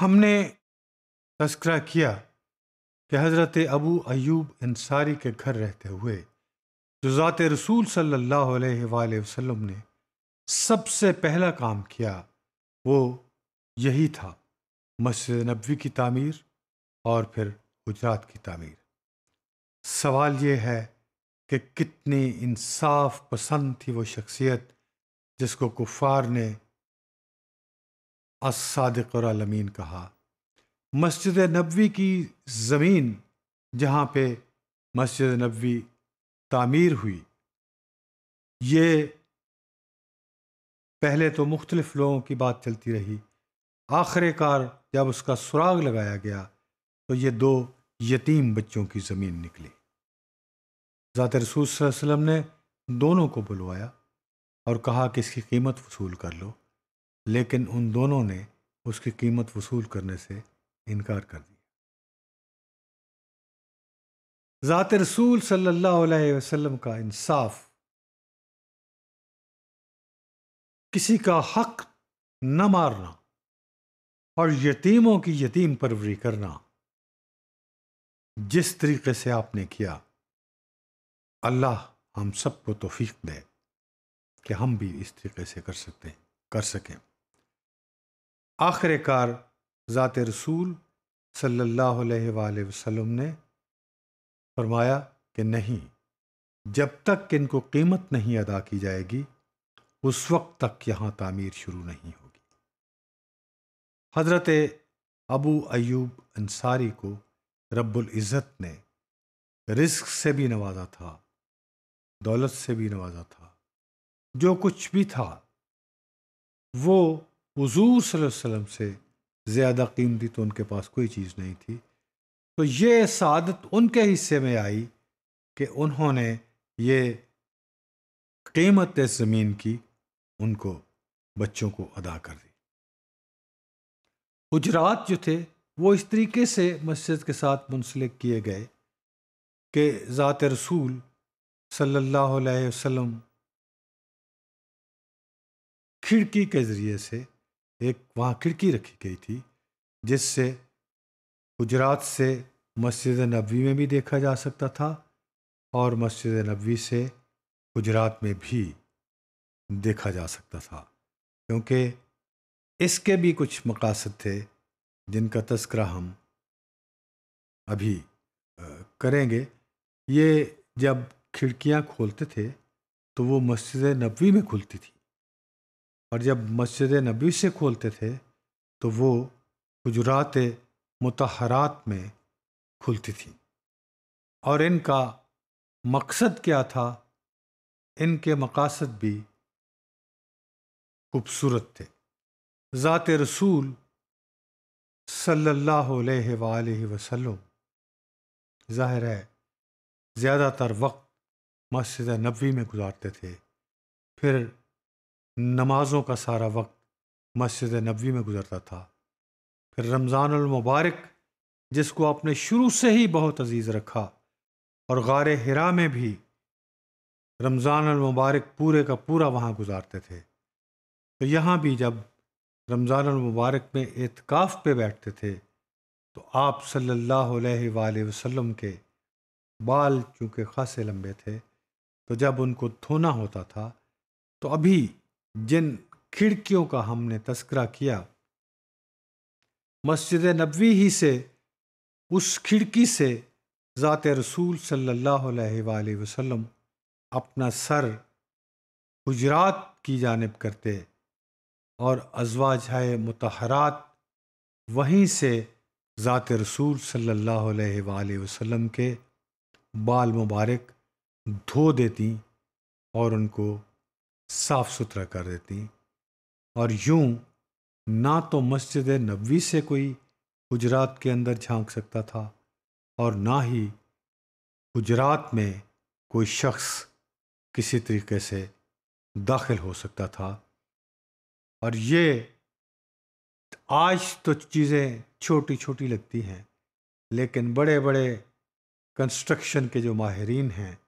हमने तस्करा किया कि हज़रत अबू अयूब अंसारी के घर रहते हुए जो ज़ात रसूल सल्लल्लाहु अलैहि वसल्लम ने सबसे पहला काम किया वो यही था मस्जिद नबी की तामीर और फिर गुजरात की तामीर सवाल ये है कि कितनी इंसाफ पसंद थी वो शख्सियत जिसको कुफार ने असदक कहा मस्जिद नबी की ज़मीन जहाँ पे मस्जिद नबी तामीर हुई ये पहले तो मुख्तलिफ़ लोगों की बात चलती रही आखिरकार जब उसका सुराग लगाया गया तो ये दो यतीम बच्चों की ज़मीन निकली ज़ात रसूल वसम ने दोनों को बुलवाया और कहा कि इसकी कीमत वसूल कर लो लेकिन उन दोनों ने उसकी कीमत वसूल करने से इनकार कर दिया ज़ात रसूल सल्लल्लाहु अलैहि वसल्लम का इंसाफ किसी का हक न मारना और यतीमों की यतीम परवरी करना जिस तरीके से आपने किया अल्लाह हम सबको तोफीक दे कि हम भी इस तरीके से कर सकते हैं कर सकें आखिरकार ज़ात रसूल सल्ला वसलम ने फरमाया कि नहीं जब तक इनको कीमत नहीं अदा की जाएगी उस वक्त तक यहाँ तामीर शुरू नहीं होगी हज़रत अबू अयूब अंसारी को रब्बुल इज़्ज़त ने रिस्क से भी नवाजा था दौलत से भी नवाजा था जो कुछ भी था वो हजूर वसम से ज़्यादा कीमती तो उनके पास कोई चीज़ नहीं थी तो ये सादत उनके हिस्से में आई कि उन्होंने ये कीमत ज़मीन की उनको बच्चों को अदा कर दी उजरात जो थे वो इस तरीके से मस्जिद के साथ मुंसलिक किए गए कि ज़ात रसूल सल्लल्लाहु अलैहि वसल्लम खिड़की के ज़रिए से एक वहाँ खिड़की रखी गई थी जिससे गुजरात से मस्जिद नबी में भी देखा जा सकता था और मस्जिद नबी से गुजरात में भी देखा जा सकता था क्योंकि इसके भी कुछ मकासद थे जिनका तस्करा हम अभी करेंगे ये जब खिड़कियाँ खोलते थे तो वो मस्जिद नबी में खुलती थी और जब मस्जिद नबी से खोलते थे तो वो हजरात मतहरात में खुलती थी और इनका मकसद क्या था इनके मकासद भी खूबसूरत थे ज़ात रसूल सल्ला वसलम ज़ाहिर है ज़्यादातर वक्त मस्जिद नबी में गुजारते थे फिर नमाज़ों का सारा वक्त मस्जिद नबी में गुजरता था फिर रमज़ानमबारक जिसको आपने शुरू से ही बहुत अजीज़ रखा और गार हरा में भी रमज़ानमबारक पूरे का पूरा वहाँ गुजारते थे तो यहाँ भी जब रमज़ानमबारक में एतकाफ़ पे बैठते थे तो आप सल्लल्लाहु अलैहि वसल्लम के बाल चूँकि खासे लंबे थे तो जब उनको धोना होता था तो अभी जिन खिड़कियों का हमने तस्करा किया मस्जिद नबी ही से उस खिड़की से ज़ात रसूल सल्लल्लाहु अलैहि वसल्लम अपना सर हजरात की जानब करते और अजवाज है मतहरात वहीं से ज़ात रसूल सल्लल्लाहु अलैहि वसल्लम के बाल मुबारक धो देती और उनको साफ सुथरा कर देती और यूं ना तो मस्जिद नबी से कोई गुजरात के अंदर झांक सकता था और ना ही गुजरात में कोई शख्स किसी तरीके से दाखिल हो सकता था और ये आज तो चीज़ें छोटी छोटी लगती हैं लेकिन बड़े बड़े कंस्ट्रक्शन के जो माहरीन हैं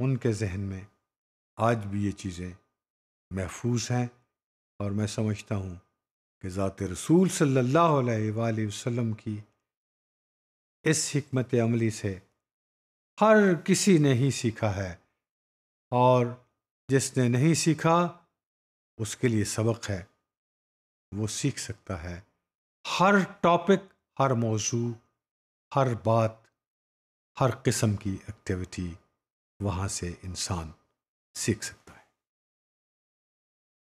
उनके जहन में आज भी ये चीज़ें महफूज हैं और मैं समझता हूँ कि ज़ात रसूल सल्ला वसम की इस हमत अमली से हर किसी ने ही सीखा है और जिसने नहीं सीखा उसके लिए सबक है वो सीख सकता है हर टॉपिक हर मौजू हर बात हर किस्म की एक्टिविटी वहाँ से इंसान six